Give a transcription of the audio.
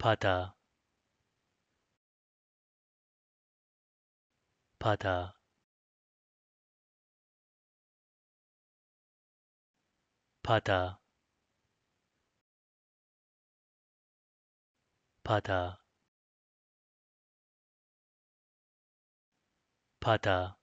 바다 바다 바다 바다 바다